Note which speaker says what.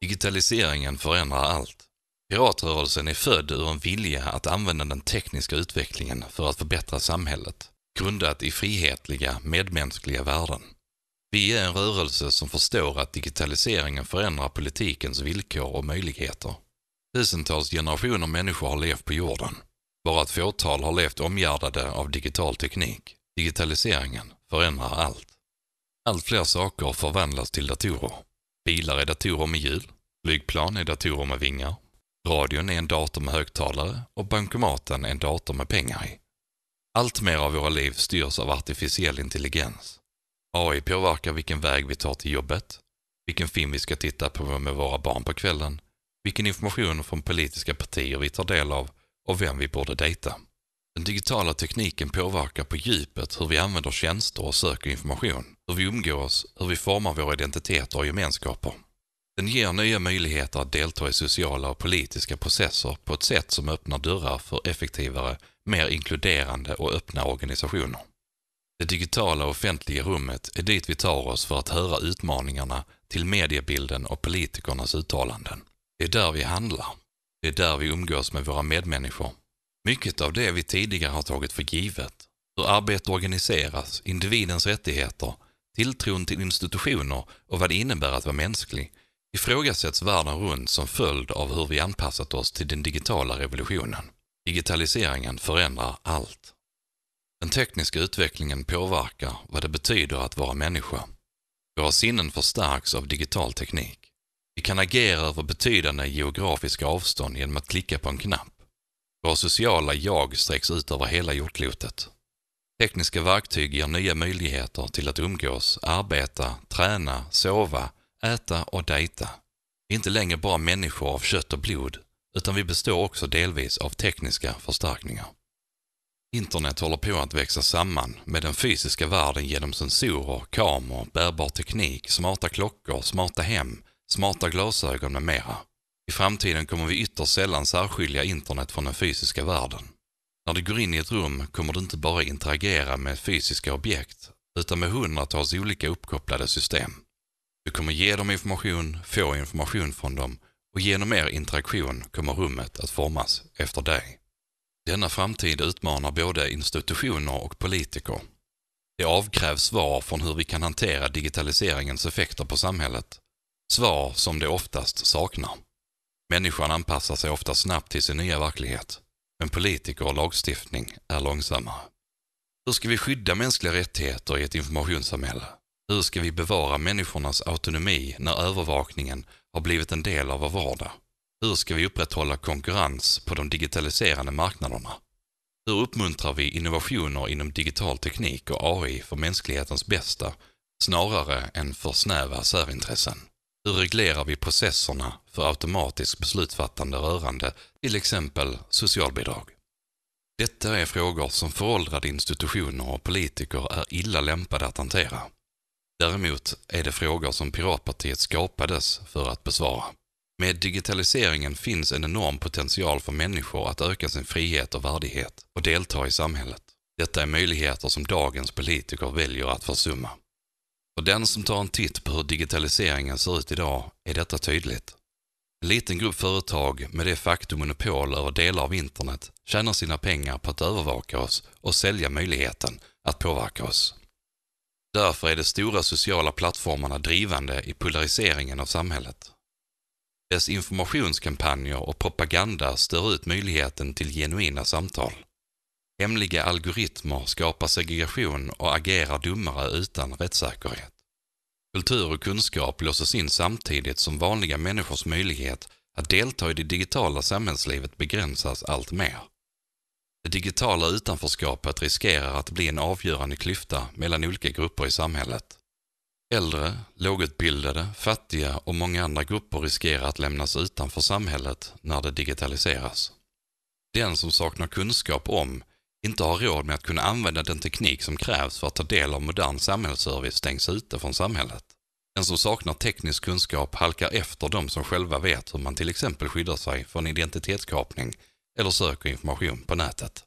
Speaker 1: Digitaliseringen förändrar allt. Piratrörelsen är född ur en vilja att använda den tekniska utvecklingen för att förbättra samhället grundat i frihetliga, medmänskliga värden. Vi är en rörelse som förstår att digitaliseringen förändrar politikens villkor och möjligheter. Tusentals generationer människor har levt på jorden. Bara ett fåtal har levt omgärdade av digital teknik. Digitaliseringen förändrar allt. Allt fler saker förvandlas till datorer. Bilar är datorer med hjul, flygplan är datorer med vingar, radion är en dator med högtalare och bankomaten är en dator med pengar i. Allt mer av våra liv styrs av artificiell intelligens. AI påverkar vilken väg vi tar till jobbet, vilken film vi ska titta på med våra barn på kvällen, vilken information från politiska partier vi tar del av och vem vi borde dejta. Den digitala tekniken påverkar på djupet hur vi använder tjänster och söker information, hur vi umgås, hur vi formar våra identiteter och gemenskaper. Den ger nya möjligheter att delta i sociala och politiska processer på ett sätt som öppnar dörrar för effektivare, mer inkluderande och öppna organisationer. Det digitala offentliga rummet är dit vi tar oss för att höra utmaningarna till mediebilden och politikernas uttalanden. Det är där vi handlar. Det är där vi umgås med våra medmänniskor. Mycket av det vi tidigare har tagit för givet, hur arbete organiseras, individens rättigheter, tilltron till institutioner och vad det innebär att vara mänsklig, ifrågasätts världen runt som följd av hur vi anpassat oss till den digitala revolutionen. Digitaliseringen förändrar allt. Den tekniska utvecklingen påverkar vad det betyder att vara människa. Våra sinnen förstärks av digital teknik. Vi kan agera över betydande geografiska avstånd genom att klicka på en knapp. Våra sociala jag sträcks ut över hela jordklotet. Tekniska verktyg ger nya möjligheter till att umgås, arbeta, träna, sova, äta och dejta. Vi är inte längre bara människor av kött och blod, utan vi består också delvis av tekniska förstärkningar. Internet håller på att växa samman med den fysiska världen genom sensorer, kameror, bärbar teknik, smarta klockor, smarta hem, smarta glasögon med mera. I framtiden kommer vi ytterst sällan särskilja internet från den fysiska världen. När du går in i ett rum kommer du inte bara interagera med fysiska objekt, utan med hundratals olika uppkopplade system. Du kommer ge dem information, få information från dem och genom er interaktion kommer rummet att formas efter dig. Denna framtid utmanar både institutioner och politiker. Det avkrävs svar från hur vi kan hantera digitaliseringens effekter på samhället. Svar som det oftast saknar. Människan anpassar sig ofta snabbt till sin nya verklighet, men politiker och lagstiftning är långsammare. Hur ska vi skydda mänskliga rättigheter i ett informationssamhälle? Hur ska vi bevara människornas autonomi när övervakningen har blivit en del av vår vardag? Hur ska vi upprätthålla konkurrens på de digitaliserande marknaderna? Hur uppmuntrar vi innovationer inom digital teknik och AI för mänsklighetens bästa snarare än för snäva särintressen? Hur reglerar vi processerna för automatiskt beslutsfattande rörande till exempel socialbidrag? Detta är frågor som föråldrade institutioner och politiker är illa lämpade att hantera. Däremot är det frågor som Piratpartiet skapades för att besvara. Med digitaliseringen finns en enorm potential för människor att öka sin frihet och värdighet och delta i samhället. Detta är möjligheter som dagens politiker väljer att försumma. För den som tar en titt på hur digitaliseringen ser ut idag är detta tydligt. En liten grupp företag med de facto monopol över delar av internet tjänar sina pengar på att övervaka oss och sälja möjligheten att påverka oss. Därför är de stora sociala plattformarna drivande i polariseringen av samhället. Dess informationskampanjer och propaganda stör ut möjligheten till genuina samtal. Hemliga algoritmer skapar segregation och agerar dummare utan rättssäkerhet. Kultur och kunskap låses in samtidigt som vanliga människors möjlighet att delta i det digitala samhällslivet begränsas allt mer. Det digitala utanförskapet riskerar att bli en avgörande klyfta mellan olika grupper i samhället. Äldre, lågutbildade, fattiga och många andra grupper riskerar att lämnas utanför samhället när det digitaliseras. Den som saknar kunskap om, inte har råd med att kunna använda den teknik som krävs för att ta del av modern samhällsservice stängs ute från samhället. Den som saknar teknisk kunskap halkar efter de som själva vet hur man till exempel skyddar sig från identitetskapning eller söker information på nätet.